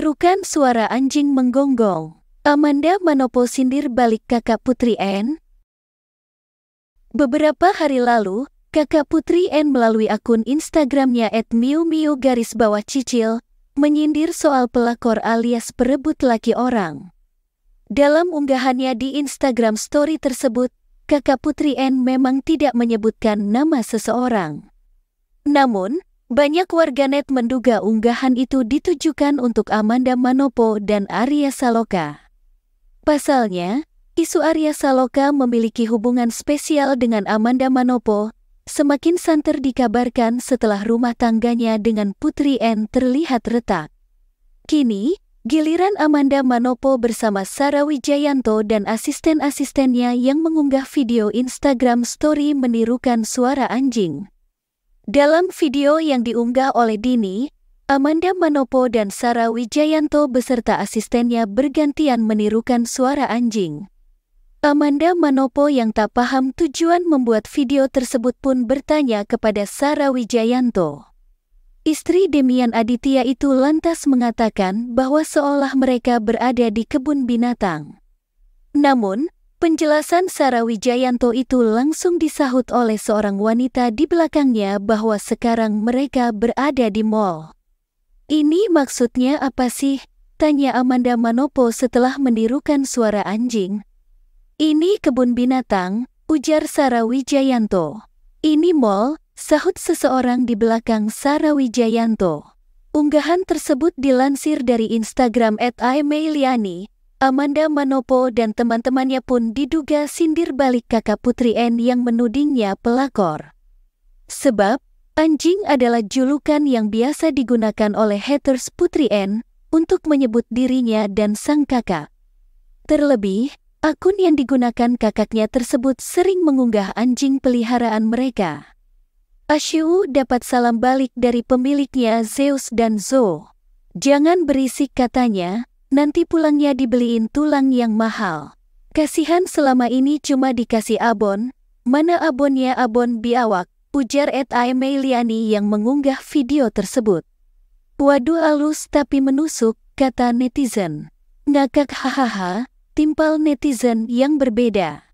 Tirukan suara anjing menggonggong. Amanda Manopo sindir balik kakak Putri N. Beberapa hari lalu, kakak Putri N melalui akun Instagramnya at miu garis bawah cicil, menyindir soal pelakor alias perebut laki orang. Dalam unggahannya di Instagram story tersebut, kakak Putri N memang tidak menyebutkan nama seseorang. Namun, banyak warganet menduga unggahan itu ditujukan untuk Amanda Manopo dan Arya Saloka. Pasalnya, isu Arya Saloka memiliki hubungan spesial dengan Amanda Manopo, semakin santer dikabarkan setelah rumah tangganya dengan Putri N terlihat retak. Kini, giliran Amanda Manopo bersama Sarah Wijayanto dan asisten-asistennya yang mengunggah video Instagram story menirukan suara anjing. Dalam video yang diunggah oleh Dini, Amanda Manopo dan Sarah Wijayanto beserta asistennya bergantian menirukan suara anjing. Amanda Manopo yang tak paham tujuan membuat video tersebut pun bertanya kepada Sarah Wijayanto. Istri Demian Aditya itu lantas mengatakan bahwa seolah mereka berada di kebun binatang. Namun, Penjelasan Sarah Wijayanto itu langsung disahut oleh seorang wanita di belakangnya bahwa sekarang mereka berada di mall. Ini maksudnya apa sih? Tanya Amanda Manopo setelah menirukan suara anjing. Ini kebun binatang, ujar Sarah Wijayanto. Ini mall, sahut seseorang di belakang Sarah Wijayanto. Unggahan tersebut dilansir dari Instagram at Amanda Manopo dan teman-temannya pun diduga sindir balik kakak Putri N yang menudingnya pelakor. Sebab, anjing adalah julukan yang biasa digunakan oleh haters Putri N untuk menyebut dirinya dan sang kakak. Terlebih, akun yang digunakan kakaknya tersebut sering mengunggah anjing peliharaan mereka. Ashiu dapat salam balik dari pemiliknya Zeus dan Zo. Jangan berisik katanya, Nanti pulangnya dibeliin tulang yang mahal. Kasihan selama ini cuma dikasih abon, mana abonnya abon biawak, ujar Ed Aimeliani yang mengunggah video tersebut. Waduh alus tapi menusuk, kata netizen. Ngakak hahaha, timpal netizen yang berbeda.